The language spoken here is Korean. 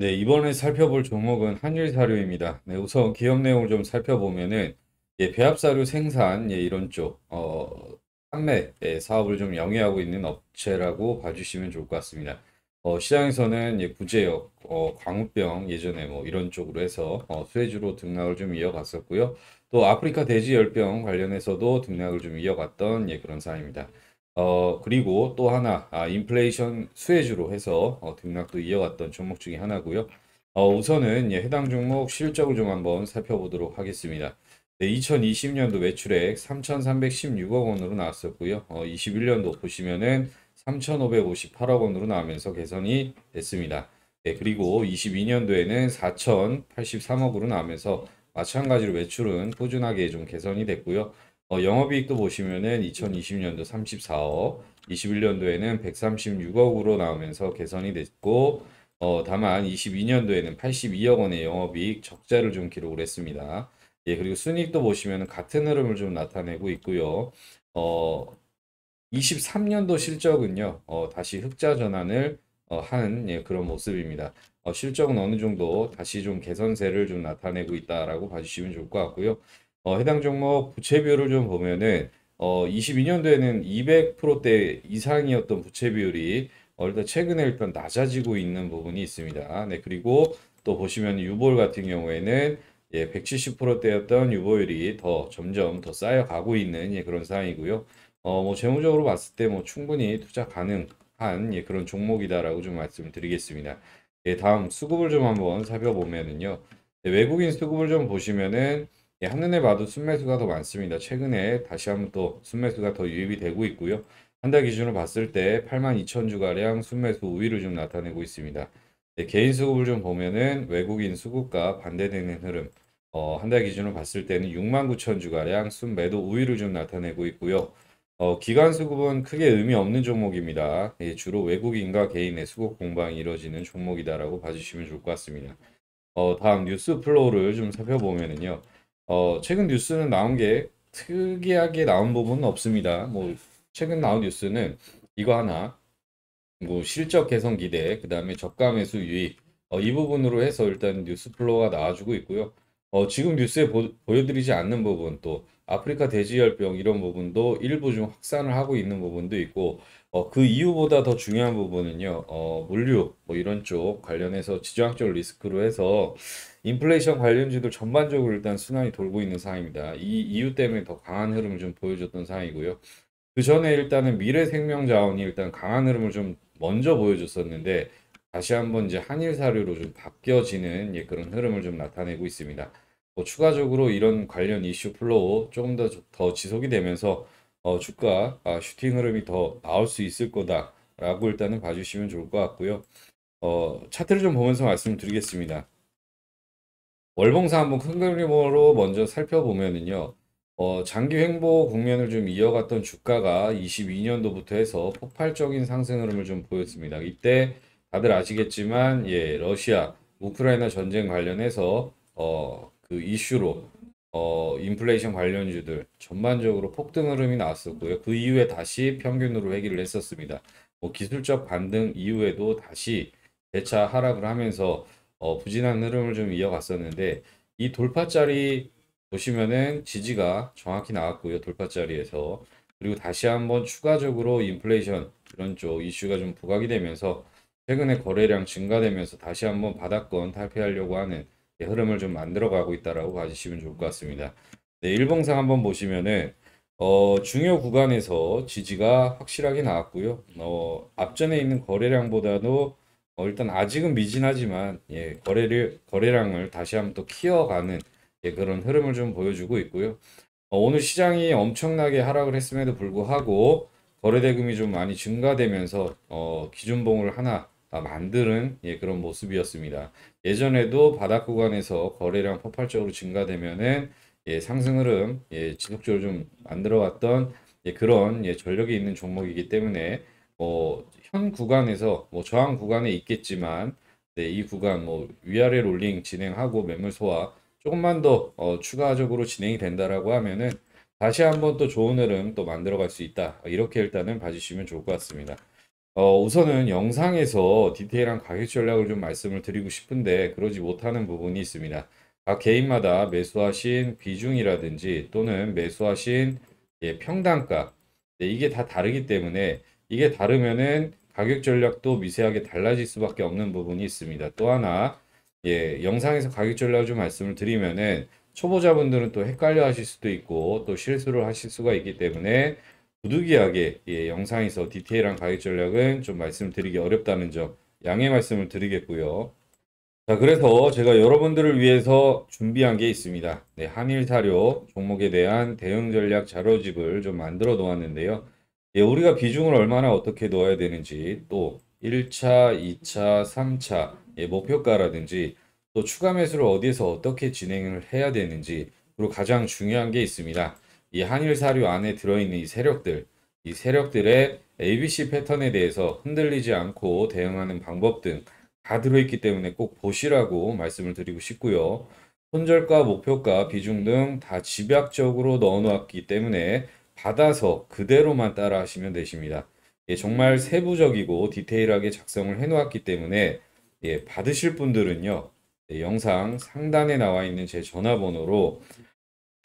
네, 이번에 살펴볼 종목은 한일사료입니다. 네, 우선 기업 내용을 좀 살펴보면은 예, 배합사료 생산 예, 이런 쪽 어, 판매 예, 사업을 좀 영위하고 있는 업체라고 봐주시면 좋을 것 같습니다. 어, 시장에서는 예, 구제역, 어, 광우병 예전에 뭐 이런 쪽으로 해서 어, 수혜주로 등락을 좀 이어갔었고요. 또 아프리카 돼지열병 관련해서도 등락을 좀 이어갔던 예, 그런 사입니다. 항 어, 그리고 또 하나 아, 인플레이션 수혜주로 해서 어, 등락도 이어갔던 종목 중에 하나고요. 어, 우선은 예, 해당 종목 실적을 좀 한번 살펴보도록 하겠습니다. 네, 2020년도 매출액 3,316억 원으로 나왔었고요. 어, 21년도 보시면은 3,558억 원으로 나오면서 개선이 됐습니다. 네, 그리고 22년도에는 4,083억으로 나오면서 마찬가지로 매출은 꾸준하게 좀 개선이 됐고요. 어, 영업이익도 보시면은 2020년도 34억, 21년도에는 136억으로 나오면서 개선이 됐고 어, 다만 22년도에는 82억 원의 영업이익 적자를 좀 기록을 했습니다. 예, 그리고 순익도 보시면 같은 흐름을 좀 나타내고 있고요. 어, 23년도 실적은요, 어, 다시 흑자 전환을 어, 한 예, 그런 모습입니다. 어, 실적은 어느 정도 다시 좀 개선세를 좀 나타내고 있다라고 봐주시면 좋을 것 같고요. 어, 해당 종목 부채비율을 좀 보면은 어, 22년도에는 200%대 이상이었던 부채비율이 어, 일단 최근에 일단 낮아지고 있는 부분이 있습니다. 네, 그리고 또 보시면 유보율 같은 경우에는 예, 170%대였던 유보율이 더 점점 더 쌓여가고 있는 예, 그런 상황이고요. 어, 뭐 재무적으로 봤을 때 뭐 충분히 투자 가능한 예, 그런 종목이다라고 좀말씀 드리겠습니다. 예, 다음 수급을 좀 한번 살펴보면은요. 예, 외국인 수급을 좀 보시면은 예, 한눈에 봐도 순매수가 더 많습니다. 최근에 다시 한번 또 순매수가 더 유입이 되고 있고요. 한 달 기준으로 봤을 때 82,000주가량 순매수 우위를 좀 나타내고 있습니다. 예, 개인 수급을 좀 보면은 외국인 수급과 반대되는 흐름 어, 한 달 기준으로 봤을 때는 69,000주가량 순매도 우위를 좀 나타내고 있고요. 어, 기간 수급은 크게 의미 없는 종목입니다. 예, 주로 외국인과 개인의 수급 공방이 이뤄지는 종목이다라고 봐주시면 좋을 것 같습니다. 어, 다음 뉴스 플로우를 좀 살펴보면은요. 어, 최근 뉴스는 나온 게 특이하게 나온 부분은 없습니다. 뭐 네. 최근 나온 뉴스는 이거 하나, 뭐 실적 개선 기대, 그 다음에 적가 매수 유입 어, 이 부분으로 해서 일단 뉴스 플로어가 나와주고 있고요. 어, 지금 뉴스에 보, 보여드리지 않는 부분 또 아프리카 돼지열병 이런 부분도 일부 좀 확산을 하고 있는 부분도 있고 어, 그 이유보다 더 중요한 부분은요, 어, 물류, 뭐 이런 쪽 관련해서 지정학적 리스크로 해서 인플레이션 관련주도 전반적으로 일단 순환이 돌고 있는 상황입니다. 이 이유 때문에 더 강한 흐름을 좀 보여줬던 상황이고요. 그 전에 일단은 미래 생명 자원이 일단 강한 흐름을 좀 먼저 보여줬었는데, 다시 한번 이제 한일 사료로 좀 바뀌어지는 예, 그런 흐름을 좀 나타내고 있습니다. 뭐 추가적으로 이런 관련 이슈 플로우 조금 더, 더 지속이 되면서 어, 주가 아, 슈팅 흐름이 더 나올 수 있을 거다라고 일단은 봐주시면 좋을 것 같고요. 어, 차트를 좀 보면서 말씀드리겠습니다. 월봉사 한번 큰 그림으로 먼저 살펴보면은요. 어, 장기 횡보 국면을 좀 이어갔던 주가가 22년도부터 해서 폭발적인 상승 흐름을 좀 보였습니다. 이때 다들 아시겠지만 예, 러시아 우크라이나 전쟁 관련해서 어, 그 이슈로 어, 인플레이션 관련주들 전반적으로 폭등 흐름이 나왔었고요. 그 이후에 다시 평균으로 회귀를 했었습니다. 뭐 기술적 반등 이후에도 다시 대차 하락을 하면서 어, 부진한 흐름을 좀 이어갔었는데 이 돌파자리 보시면은 지지가 정확히 나왔고요. 돌파자리에서 그리고 다시 한번 추가적으로 인플레이션 이런 쪽 이슈가 좀 부각이 되면서 최근에 거래량 증가되면서 다시 한번 바닥권 탈피하려고 하는 예, 흐름을 좀 만들어가고 있다라고 봐주시면 좋을 것 같습니다. 네, 일봉상 한번 보시면은 어, 중요 구간에서 지지가 확실하게 나왔고요. 어, 앞전에 있는 거래량보다도 어, 일단 아직은 미진하지만 예, 거래를 거래량을 다시 한번 또 키워가는 예, 그런 흐름을 좀 보여주고 있고요. 어, 오늘 시장이 엄청나게 하락을 했음에도 불구하고 거래대금이 좀 많이 증가되면서 어, 기준봉을 하나 만드는 예, 그런 모습이었습니다. 예전에도 바닥 구간에서 거래량 폭발적으로 증가되면은 예, 상승 흐름 예, 지속적으로 좀 만들어왔던 예, 그런 예, 전력이 있는 종목이기 때문에 뭐현 구간에서 뭐 저항 구간에 있겠지만 네, 이 구간 뭐 위아래 롤링 진행하고 매물 소화 조금만 더 어, 추가적으로 진행이 된다라고 하면은 다시 한번 또 좋은 흐름 또 만들어갈 수 있다 이렇게 일단은 봐주시면 좋을 것 같습니다. 어, 우선은 영상에서 디테일한 가격 전략을 좀 말씀을 드리고 싶은데 그러지 못하는 부분이 있습니다. 각 개인마다 매수하신 비중이라든지 또는 매수하신 예, 평단가 네, 이게 다 다르기 때문에 이게 다르면은 가격 전략도 미세하게 달라질 수밖에 없는 부분이 있습니다. 또 하나 예, 영상에서 가격 전략을 좀 말씀을 드리면은 초보자분들은 또 헷갈려 하실 수도 있고 또 실수를 하실 수가 있기 때문에 부득이하게 예, 영상에서 디테일한 가격 전략은 좀 말씀드리기 어렵다는 점 양해 말씀을 드리겠고요. 자 그래서 제가 여러분들을 위해서 준비한 게 있습니다. 네, 한일 사료 종목에 대한 대응 전략 자료집을 좀 만들어 놓았는데요. 예, 우리가 비중을 얼마나 어떻게 넣어야 되는지 또 1차, 2차, 3차 예, 목표가라든지 또 추가 매수를 어디에서 어떻게 진행을 해야 되는지 그리고 가장 중요한 게 있습니다. 이 한일 사류 안에 들어있는 이 세력들, 이 세력들의 ABC 패턴에 대해서 흔들리지 않고 대응하는 방법 등 다 들어있기 때문에 꼭 보시라고 말씀을 드리고 싶고요. 손절과 목표가, 비중 등 다 집약적으로 넣어놓았기 때문에 받아서 그대로만 따라 하시면 되십니다. 예, 정말 세부적이고 디테일하게 작성을 해놓았기 때문에 예, 받으실 분들은요. 예, 영상 상단에 나와 있는 제 전화번호로